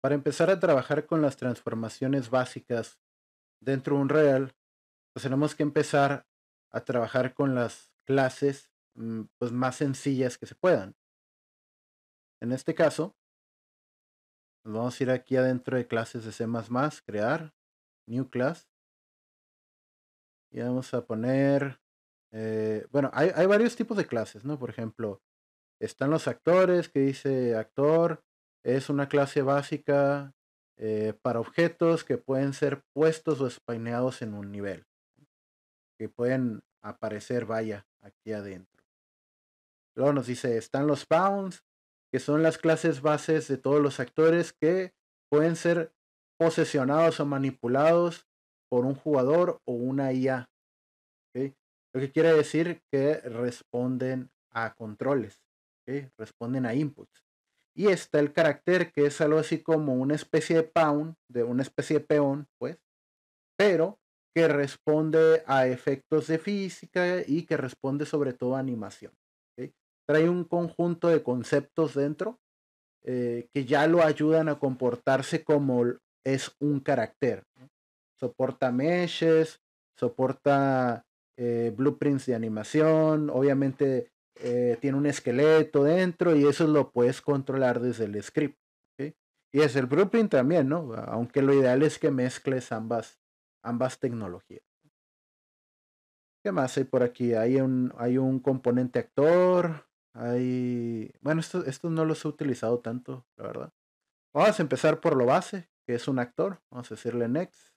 para empezar a trabajar con las transformaciones básicas dentro de un real, pues tenemos que empezar a trabajar con las clases mm, pues, más sencillas que se puedan. En este caso, vamos a ir aquí adentro de clases de C++, crear, new class. Y vamos a poner, eh, bueno, hay varios tipos de clases, ¿no? Por ejemplo, están los actores que dice actor, es una clase básica eh, para objetos que pueden ser puestos o spineados en un nivel. Que pueden aparecer, vaya, aquí adentro. Luego nos dice, están los bounds, que son las clases bases de todos los actores que pueden ser posesionados o manipulados por un jugador o una IA. Lo que quiere decir que responden a controles, responden a inputs. Y está el carácter que es algo así como una especie de pawn, de una especie de peón, pues, pero que responde a efectos de física y que responde sobre todo a animación. Trae un conjunto de conceptos dentro eh, que ya lo ayudan a comportarse como es un carácter. Soporta meshes, soporta eh, blueprints de animación, obviamente eh, tiene un esqueleto dentro y eso lo puedes controlar desde el script. Y es el blueprint también, ¿no? Aunque lo ideal es que mezcles ambas, ambas tecnologías. ¿Qué más hay por aquí? Hay un, hay un componente actor. Hay. Bueno, estos esto no los he utilizado tanto, la verdad. Vamos a empezar por lo base, que es un actor. Vamos a decirle next.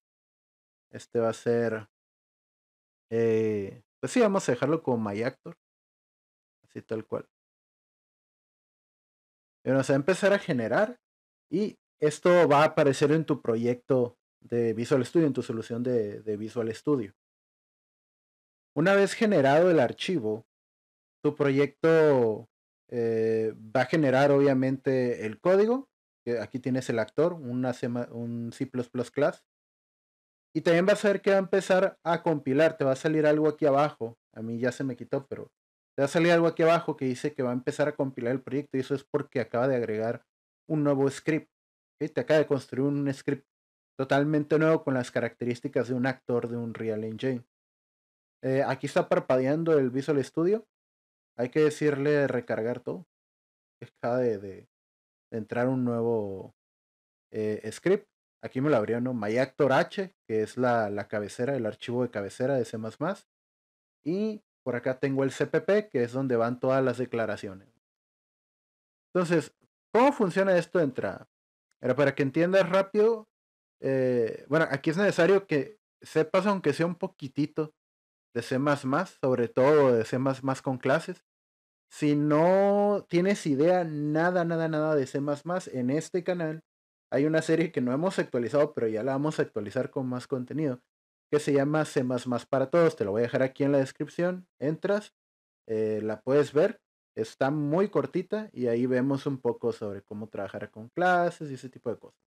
Este va a ser. Eh, pues sí, vamos a dejarlo como my actor. Sí, tal cual. Bueno, va a empezar a generar y esto va a aparecer en tu proyecto de Visual Studio, en tu solución de, Visual Studio. Una vez generado el archivo, tu proyecto eh, va a generar obviamente el código. aquí tienes el actor, una un C class. Y también vas a ver que va a empezar a compilar. Te va a salir algo aquí abajo. A mí ya se me quitó, pero te va a algo aquí abajo que dice que va a empezar a compilar el proyecto y eso es porque acaba de agregar un nuevo script. Te acaba de construir un script totalmente nuevo con las características de un actor de un Real Engine. Eh, aquí está parpadeando el Visual Studio. Hay que decirle recargar todo. Acaba de, de, entrar un nuevo eh, script. Aquí me lo abrió ¿no? MyActorH, que es la, la cabecera, el archivo de cabecera de C++. Y por acá tengo el CPP, que es donde van todas las declaraciones. Entonces, ¿cómo funciona esto de entrada? Pero para que entiendas rápido, eh, bueno, aquí es necesario que sepas, aunque sea un poquitito, de C, sobre todo de C con clases. Si no tienes idea nada, nada, nada de C en este canal, hay una serie que no hemos actualizado, pero ya la vamos a actualizar con más contenido, que se llama C para todos. Te lo voy a dejar aquí en la descripción. Entras, eh, la puedes ver. Está muy cortita y ahí vemos un poco sobre cómo trabajar con clases y ese tipo de cosas.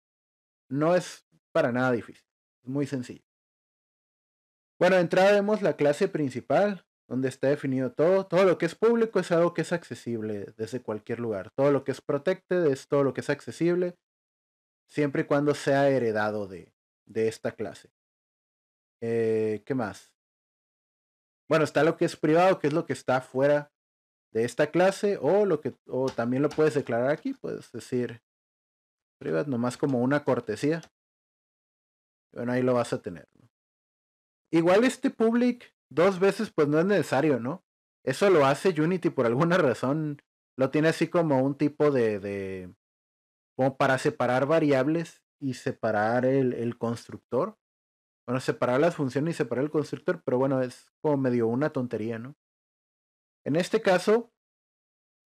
No es para nada difícil, es muy sencillo. Bueno, de entrada vemos la clase principal, donde está definido todo. Todo lo que es público es algo que es accesible desde cualquier lugar. Todo lo que es protected es todo lo que es accesible, siempre y cuando sea heredado de esta clase. Eh, ¿Qué más? Bueno, está lo que es privado, que es lo que está fuera de esta clase, o lo que, o también lo puedes declarar aquí, puedes decir privado nomás como una cortesía. Bueno, ahí lo vas a tener. Igual este public dos veces, pues no es necesario, ¿no? Eso lo hace Unity por alguna razón. Lo tiene así como un tipo de. como para separar variables y separar el constructor bueno, separar las funciones y separar el constructor, pero bueno, es como medio una tontería, ¿no? En este caso,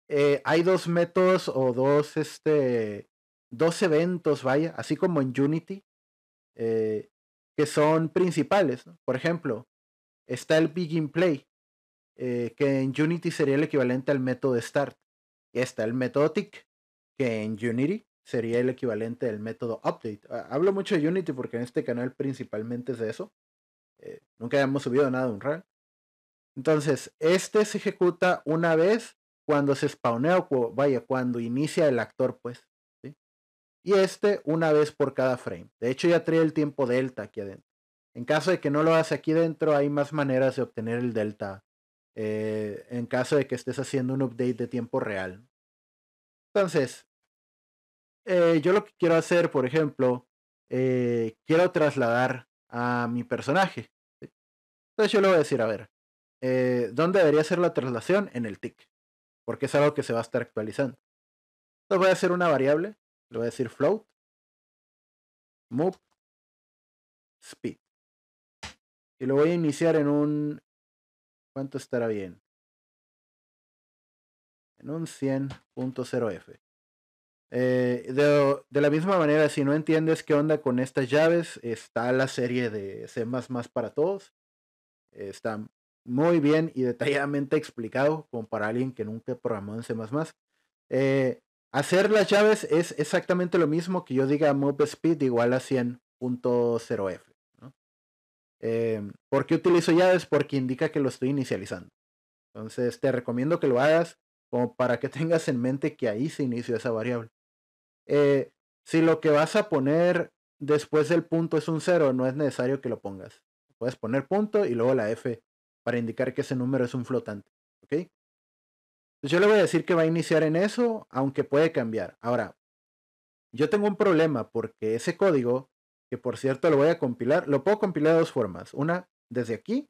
eh, hay dos métodos o dos, este, dos eventos, vaya, así como en Unity, eh, que son principales. ¿no? Por ejemplo, está el Begin Play, eh, que en Unity sería el equivalente al método Start. Y está el método Tick, que en Unity sería el equivalente del método update. Ah, hablo mucho de Unity porque en este canal principalmente es de eso. Eh, nunca hemos subido nada de Unreal. Entonces, este se ejecuta una vez cuando se spawnea o vaya, cuando inicia el actor, pues. Y este una vez por cada frame. De hecho, ya trae el tiempo delta aquí adentro. En caso de que no lo hagas aquí dentro, hay más maneras de obtener el delta. Eh, en caso de que estés haciendo un update de tiempo real. Entonces, eh, yo lo que quiero hacer, por ejemplo, eh, quiero trasladar a mi personaje. Entonces yo le voy a decir, a ver, eh, ¿dónde debería ser la traslación? En el tick, porque es algo que se va a estar actualizando. Entonces voy a hacer una variable, le voy a decir float, move, speed. Y lo voy a iniciar en un... ¿Cuánto estará bien? En un 100.0f. Eh, de, de, la misma manera, si no entiendes qué onda con estas llaves, está la serie de C para todos. Está muy bien y detalladamente explicado, como para alguien que nunca programó en C. Eh, hacer las llaves es exactamente lo mismo que yo diga move speed igual a 100.0f. Eh, ¿Por qué utilizo llaves? Porque indica que lo estoy inicializando. Entonces, te recomiendo que lo hagas como para que tengas en mente que ahí se inició esa variable. Eh, si lo que vas a poner después del punto es un cero, no es necesario que lo pongas. Puedes poner punto y luego la F para indicar que ese número es un flotante. Pues yo le voy a decir que va a iniciar en eso, aunque puede cambiar. Ahora, yo tengo un problema porque ese código, que por cierto lo voy a compilar, lo puedo compilar de dos formas. Una desde aquí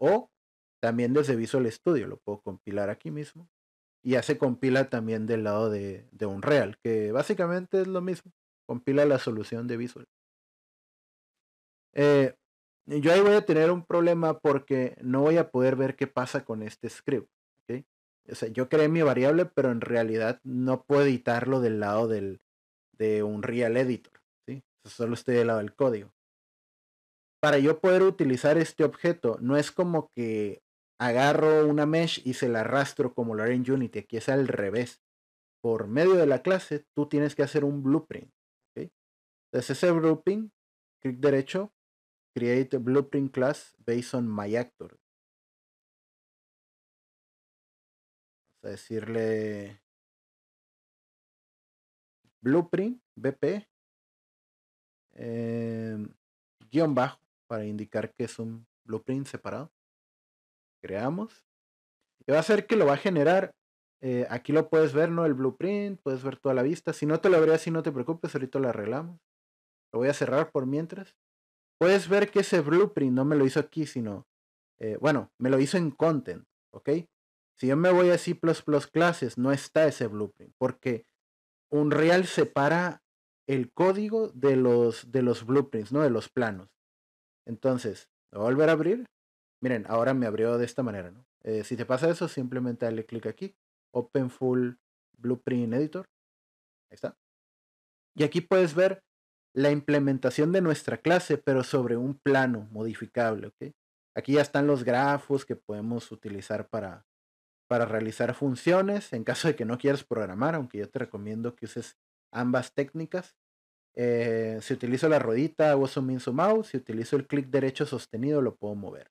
o también desde Visual Studio. Lo puedo compilar aquí mismo y se compila también del lado de, de Unreal, que básicamente es lo mismo, compila la solución de Visual. Eh, yo ahí voy a tener un problema porque no voy a poder ver qué pasa con este script. O sea, yo creé mi variable, pero en realidad no puedo editarlo del lado del, de Unreal Editor. ¿sí? Solo estoy del lado del código. Para yo poder utilizar este objeto, no es como que agarro una mesh y se la arrastro como lo Unity. Aquí es al revés. Por medio de la clase, tú tienes que hacer un blueprint. ¿okay? Entonces ese blueprint, clic derecho, create a blueprint class based on my actor. Vamos a decirle blueprint bp eh, guión bajo para indicar que es un blueprint separado creamos. Y va a ser que lo va a generar. Eh, aquí lo puedes ver, ¿no? El blueprint, puedes ver toda la vista. Si no te lo abrí así, no te preocupes, ahorita lo arreglamos. Lo voy a cerrar por mientras. Puedes ver que ese blueprint no me lo hizo aquí, sino, eh, bueno, me lo hizo en content, ¿ok? Si yo me voy a plus clases, no está ese blueprint, porque un real separa el código de los, de los blueprints, ¿no? De los planos. Entonces, lo voy a volver a abrir miren, ahora me abrió de esta manera, eh, si te pasa eso, simplemente dale clic aquí, Open Full Blueprint Editor. Ahí está. Y aquí puedes ver la implementación de nuestra clase, pero sobre un plano modificable, ¿ok? Aquí ya están los grafos que podemos utilizar para, para realizar funciones en caso de que no quieras programar, aunque yo te recomiendo que uses ambas técnicas. Eh, si utilizo la ruedita, hago zoom in, zoom out. Si utilizo el clic derecho sostenido, lo puedo mover.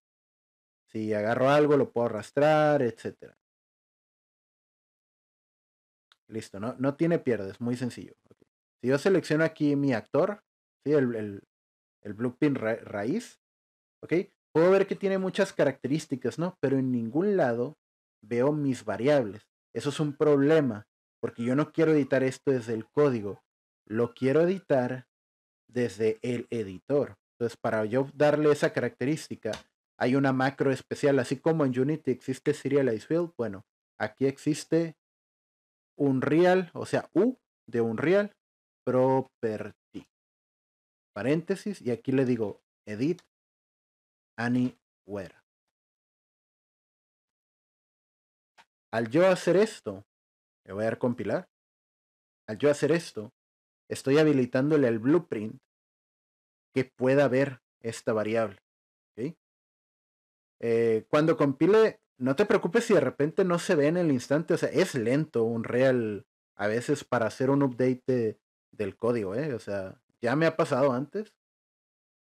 Si agarro algo, lo puedo arrastrar, etc. Listo, no, no tiene pierde, es muy sencillo. Si yo selecciono aquí mi actor, ¿sí? el, el, el blueprint raíz, ¿ok? Puedo ver que tiene muchas características, ¿no? Pero en ningún lado veo mis variables. Eso es un problema, porque yo no quiero editar esto desde el código. Lo quiero editar desde el editor. Entonces, para yo darle esa característica, hay una macro especial, así como en Unity existe Serialize bueno, aquí existe un real, o sea, U de Unreal Property. Paréntesis, y aquí le digo Edit Anywhere. Al yo hacer esto, le voy a dar compilar. Al yo hacer esto, estoy habilitándole al blueprint que pueda ver esta variable. Eh, cuando compile, no te preocupes si de repente no se ve en el instante. O sea, es lento un real a veces para hacer un update del código, ¿eh? O sea, ya me ha pasado antes.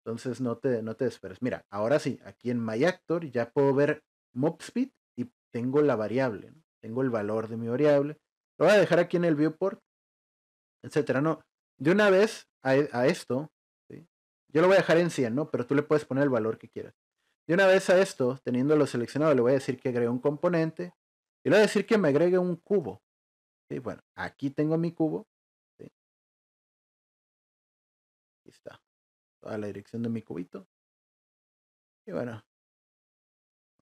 Entonces no te, no te desesperes. Mira, ahora sí, aquí en MyActor ya puedo ver MobSpeed y tengo la variable, tengo el valor de mi variable. Lo voy a dejar aquí en el viewport, etcétera, ¿no? De una vez a, esto, yo lo voy a dejar en 100, ¿no? Pero tú le puedes poner el valor que quieras. Y una vez a esto, teniéndolo seleccionado, le voy a decir que agregue un componente y le voy a decir que me agregue un cubo. Y Bueno, aquí tengo mi cubo. Aquí está. Toda la dirección de mi cubito. Y bueno.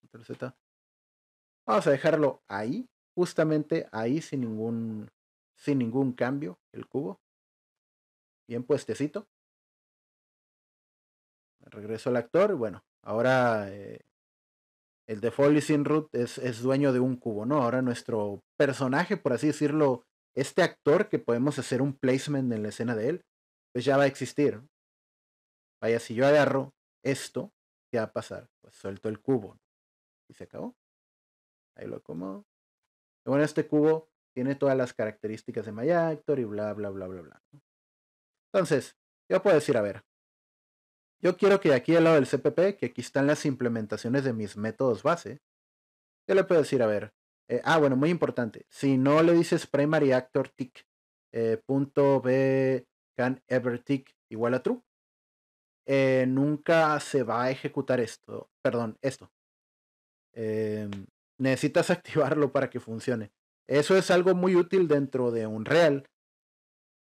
Control Z. Vamos a dejarlo ahí. Justamente ahí sin ningún, sin ningún cambio. El cubo. Bien puestecito. Regreso al actor. Y bueno, Ahora eh, el default Folly Sin Root es, es dueño de un cubo, ¿no? Ahora nuestro personaje, por así decirlo, este actor que podemos hacer un placement en la escena de él, pues ya va a existir. Vaya, si yo agarro esto, ¿qué va a pasar? Pues suelto el cubo. Y se acabó. Ahí lo acomodo. bueno, este cubo tiene todas las características de MyActor Actor y bla, bla, bla, bla, bla. Entonces, yo puedo decir, a ver, yo quiero que aquí al lado del CPP, que aquí están las implementaciones de mis métodos base, yo le puedo decir, a ver, eh, ah, bueno, muy importante, si no le dices primary actor tick eh, b can ever tick igual a true, eh, nunca se va a ejecutar esto, perdón, esto. necesitas activarlo para que funcione. Eso es algo muy útil dentro de un real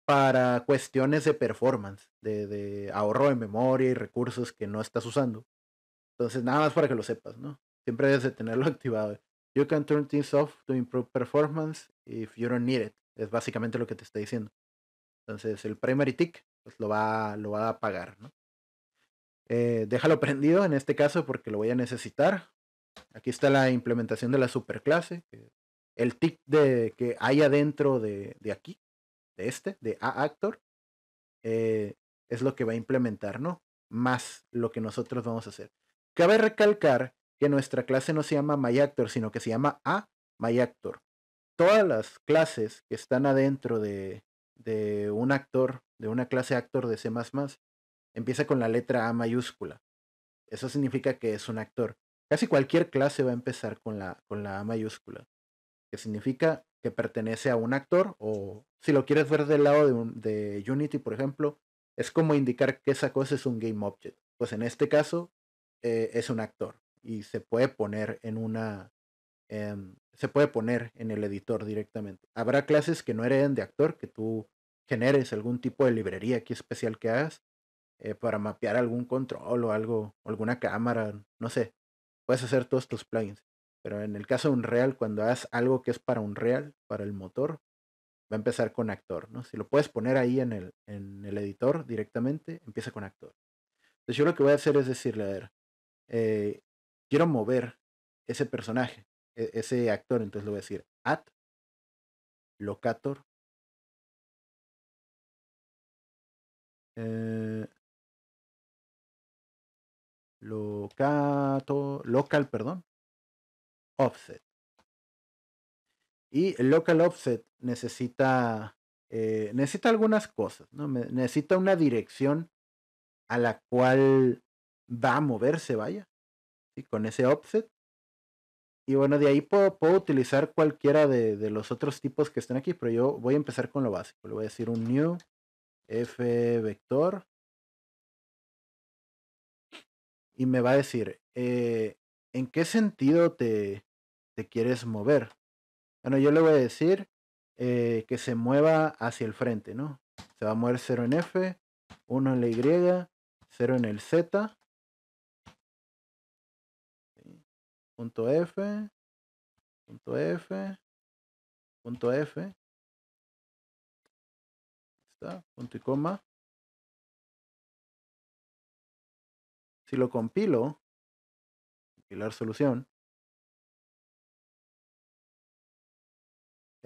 para cuestiones de performance, de, ahorro de memoria y recursos que no estás usando. Entonces, nada más para que lo sepas, ¿no? Siempre debes de tenerlo activado. You can turn things off to improve performance if you don't need it. Es básicamente lo que te está diciendo. Entonces, el primary tick pues, lo, va, a apagar, ¿no? Eh, déjalo prendido en este caso porque lo voy a necesitar. Aquí está la implementación de la superclase. El tick de, que hay adentro de aquí, de este, de A Actor, eh, es lo que va a implementar, ¿no? Más lo que nosotros vamos a hacer. Cabe recalcar que nuestra clase no se llama MyActor, sino que se llama A actor Todas las clases que están adentro de, un actor, de una clase actor de C, empieza con la letra A mayúscula. Eso significa que es un actor. Casi cualquier clase va a empezar con la, con la A mayúscula, que significa que pertenece a un actor o si lo quieres ver del lado de, Unity, por ejemplo, es como indicar que esa cosa es un game object. Pues en este caso eh, es un actor y se puede poner en una em, se puede poner en el editor directamente. Habrá clases que no hereden de actor, que tú generes algún tipo de librería aquí especial que hagas eh, para mapear algún control o algo, alguna cámara, no sé. Puedes hacer todos tus plugins. Pero en el caso de un real, cuando hagas algo que es para un real, para el motor, va a empezar con actor, ¿no? Si lo puedes poner ahí en el, en el editor directamente, empieza con actor. Entonces yo lo que voy a hacer es decirle, a ver, eh, quiero mover ese personaje, e, ese actor, entonces le voy a decir at locator eh, locato, local, perdón, offset. Y el local offset necesita, eh, necesita algunas cosas, ¿no? necesita una dirección a la cual va a moverse, vaya, y con ese offset. Y bueno, de ahí puedo, puedo utilizar cualquiera de, los otros tipos que estén aquí, pero yo voy a empezar con lo básico. Le voy a decir un new f vector. Y me va a decir, eh, ¿en qué sentido te, te quieres mover. Bueno, yo le voy a decir eh, que se mueva hacia el frente, ¿no? Se va a mover 0 en F, 1 en la Y, 0 en el Z. Punto F, punto F, punto F. Está, punto y coma. Si lo compilo, compilar solución,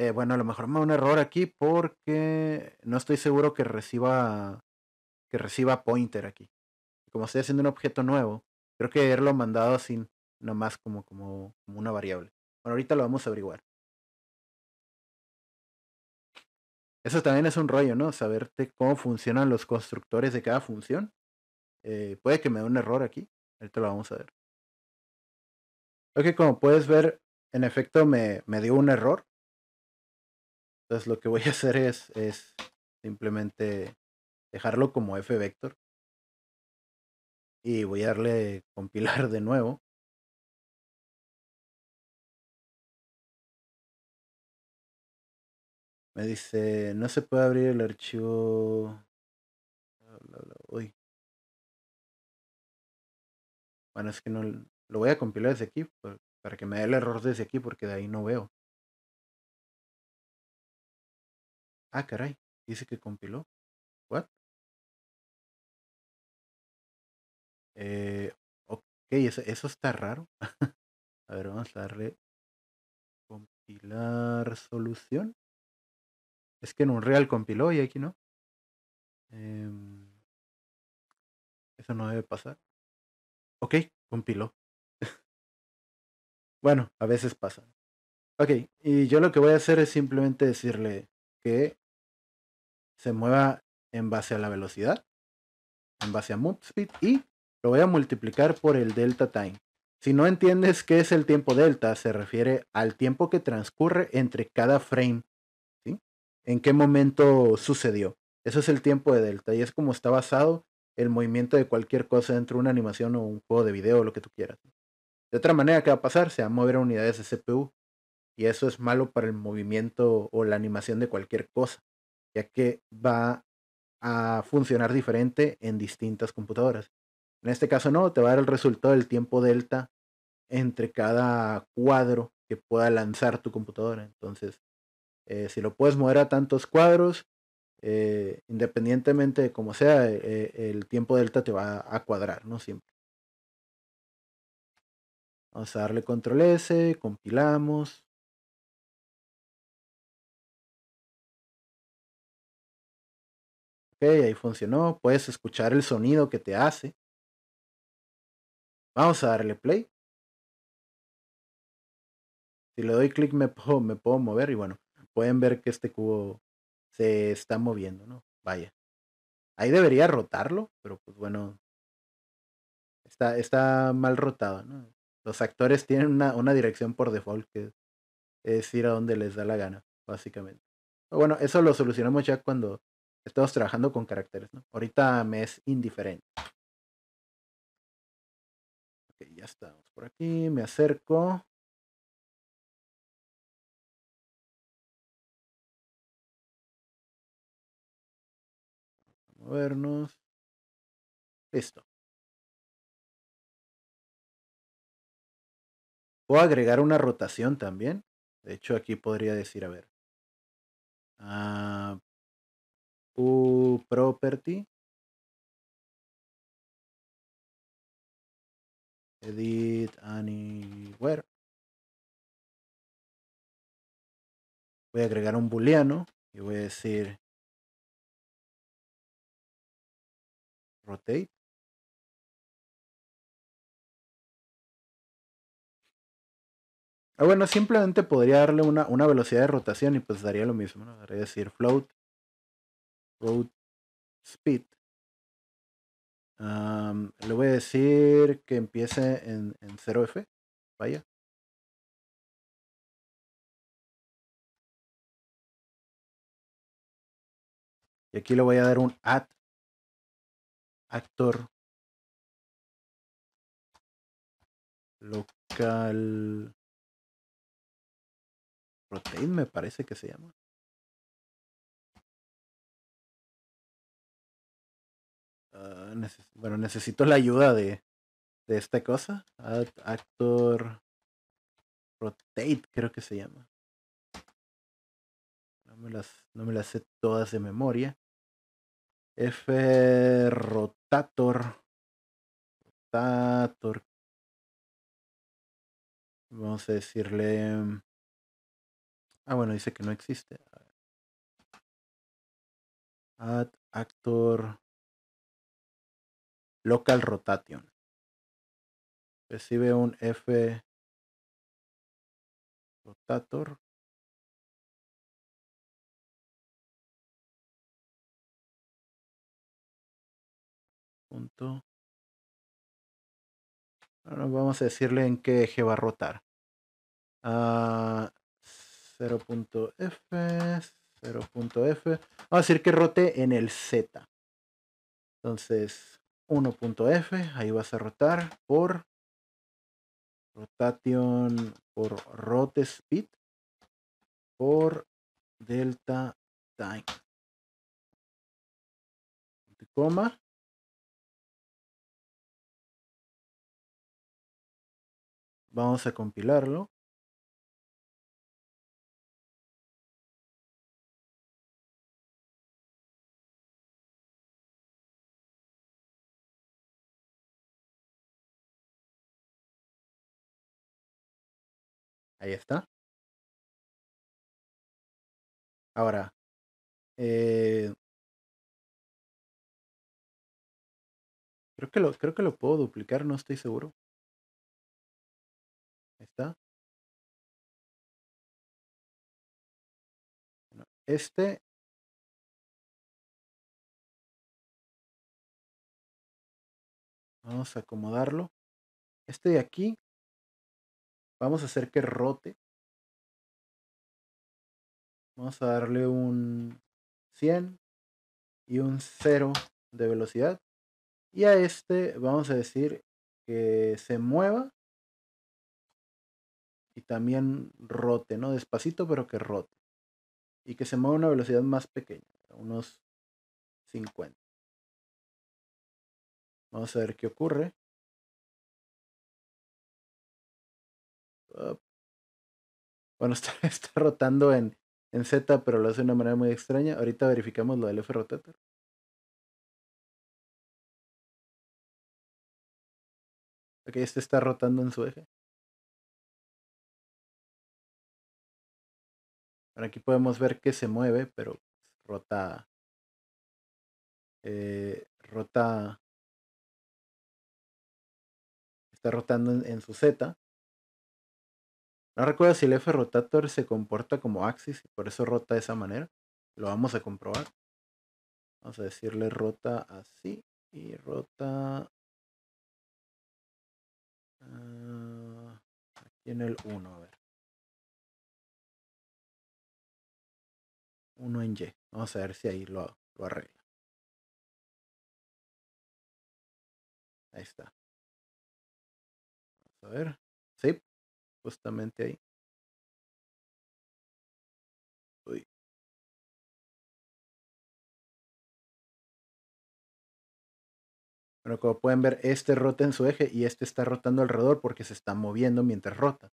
Eh, bueno, a lo mejor me da un error aquí porque no estoy seguro que reciba que reciba pointer aquí. Como estoy haciendo un objeto nuevo, creo que haberlo mandado así, nomás como, como, como una variable. Bueno, ahorita lo vamos a averiguar. Eso también es un rollo, ¿no? Saberte cómo funcionan los constructores de cada función. Eh, puede que me dé un error aquí. Ahorita lo vamos a ver. Ok, como puedes ver, en efecto me, me dio un error entonces lo que voy a hacer es, es simplemente dejarlo como F vector. Y voy a darle compilar de nuevo. Me dice, no se puede abrir el archivo. Ah, bueno, es que no lo voy a compilar desde aquí para que me dé el error desde aquí porque de ahí no veo. Ah, caray, dice que compiló. ¿What? Eh, ok, eso, está raro. a ver, vamos a darle compilar solución. Es que en real compiló y aquí no. Em, eso no debe pasar. Ok, compiló. bueno, a veces pasa. Ok, y yo lo que voy a hacer es simplemente decirle que se mueva en base a la velocidad, en base a move speed y lo voy a multiplicar por el delta time. Si no entiendes qué es el tiempo delta, se refiere al tiempo que transcurre entre cada frame. ¿sí? ¿En qué momento sucedió? Eso es el tiempo de delta y es como está basado el movimiento de cualquier cosa dentro de una animación o un juego de video o lo que tú quieras. De otra manera, ¿qué va a pasar? Se va a mover a unidades de CPU y eso es malo para el movimiento o la animación de cualquier cosa ya que va a funcionar diferente en distintas computadoras. En este caso no, te va a dar el resultado del tiempo delta entre cada cuadro que pueda lanzar tu computadora. Entonces, eh, si lo puedes mover a tantos cuadros, eh, independientemente de cómo sea, eh, el tiempo delta te va a cuadrar, ¿no? Siempre. Vamos a darle control S, compilamos. ahí funcionó, puedes escuchar el sonido que te hace. Vamos a darle play. Si le doy clic me puedo, mover y bueno, pueden ver que este cubo se está moviendo, ¿no? Vaya. Ahí debería rotarlo, pero pues bueno, está, mal rotado, Los actores tienen una, una dirección por default que es ir a donde les da la gana, básicamente. Bueno, eso lo solucionamos ya cuando estamos trabajando con caracteres, ¿no? Ahorita me es indiferente. Ok, ya estamos por aquí, me acerco. movernos. Listo. Puedo agregar una rotación también. De hecho, aquí podría decir, a ver. Ah property Edit anywhere. Voy a agregar un booleano y voy a decir rotate. Ah, bueno, simplemente podría darle una, una, velocidad de rotación y pues daría lo mismo, ¿no? Daría decir float Road Speed. Um, le voy a decir que empiece en, en 0F. Vaya. Y aquí le voy a dar un add actor local protein me parece que se llama. Ah, bueno, necesito la ayuda de, de esta cosa. Ad actor Rotate, creo que se llama. No me las, no me las sé todas de memoria. F Rotator. Vamos a decirle. Ah, bueno, dice que no existe. Ad actor local rotation. Recibe un F rotator. Punto. Ahora vamos a decirle en qué eje va a rotar. Ah, cero 0.f, 0.f. Vamos a decir que rote en el Z. Entonces, 1.f, ahí vas a rotar por rotation por rot speed por delta time. coma. Vamos a compilarlo. Ahí está. Ahora, eh, creo, que lo, creo que lo puedo duplicar, no estoy seguro. Ahí está. Este Vamos a acomodarlo. Este de aquí Vamos a hacer que rote. Vamos a darle un 100 y un 0 de velocidad. Y a este vamos a decir que se mueva y también rote, ¿no? Despacito, pero que rote. Y que se mueva a una velocidad más pequeña, unos 50. Vamos a ver qué ocurre. Ah, bueno, está, rotando en, en Z, pero lo hace de una manera muy extraña. Ahorita verificamos lo del F-Rotator. Ok, este está rotando en su eje. Bueno, aquí podemos ver que se mueve, pero rota. Eh, rota. Está rotando en su Z. No recuerdo si el F rotator se comporta como axis y por eso rota de esa manera. Lo vamos a comprobar. Vamos a decirle rota así y rota ah, aquí en el 1, a ver. 1 en Y. Vamos a ver si ahí lo, lo arregla. Ahí está. Vamos a ver justamente ahí. Uy. como pueden ver, este rota en su eje y este está rotando alrededor porque se está moviendo mientras rota.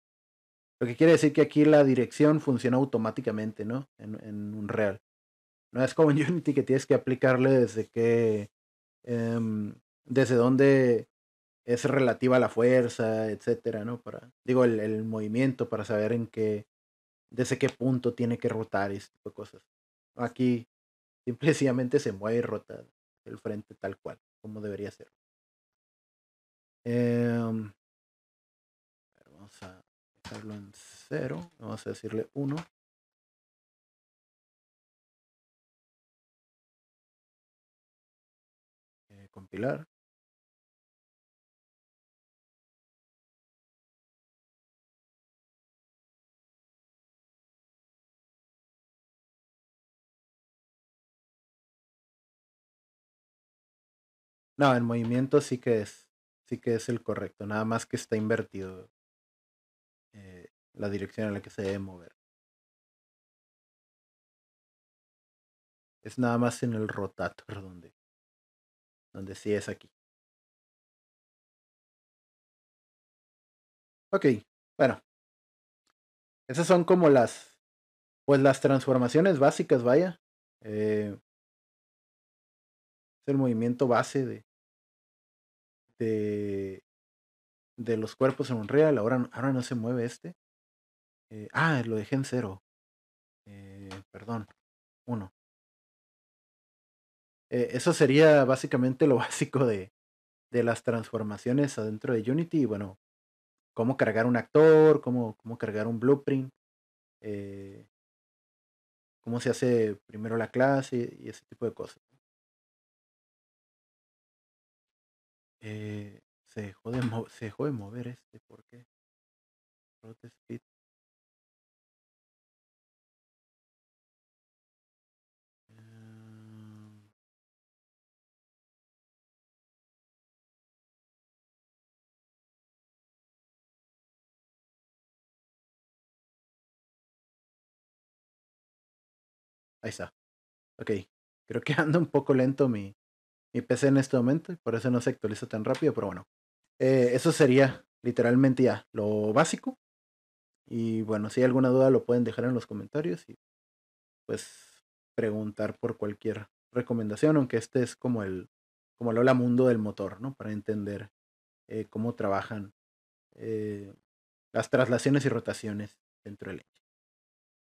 Lo que quiere decir que aquí la dirección funciona automáticamente, ¿no? En, en un real. No es como en Unity que tienes que aplicarle desde que... Em, desde dónde es relativa a la fuerza, etcétera, ¿no? Para, digo, el, movimiento, para saber en qué, desde qué punto tiene que rotar y ese tipo de cosas. Aquí simplemente se mueve y rota el frente tal cual, como debería ser. Eh, vamos a dejarlo en cero, vamos a decirle uno eh, compilar. No, el movimiento sí que es, sí que es el correcto, nada más que está invertido eh, la dirección en la que se debe mover. Es nada más en el rotator donde, donde sí es aquí. Ok, bueno. Esas son como las, pues las transformaciones básicas, vaya. Eh. es el movimiento base de, de, de los cuerpos en Unreal. Ahora, ahora no se mueve este. Eh, ah, lo dejé en cero. Eh, perdón, uno. Eh, eso sería básicamente lo básico de, de las transformaciones adentro de Unity. bueno, cómo cargar un actor, cómo, cómo cargar un blueprint, cómo se hace primero la clase y ese tipo de cosas. eh, se, dejó de se dejó de mover este, ¿por qué? Protest em. Ahí está. Ok. Creo que anda un poco lento mi, mi PC en este momento y por eso no se actualiza tan rápido, pero bueno, eh, eso sería literalmente ya lo básico. Y bueno, si hay alguna duda lo pueden dejar en los comentarios y pues preguntar por cualquier recomendación, aunque este es como el como el hola mundo del motor, ¿no? Para entender eh, cómo trabajan eh, las traslaciones y rotaciones dentro del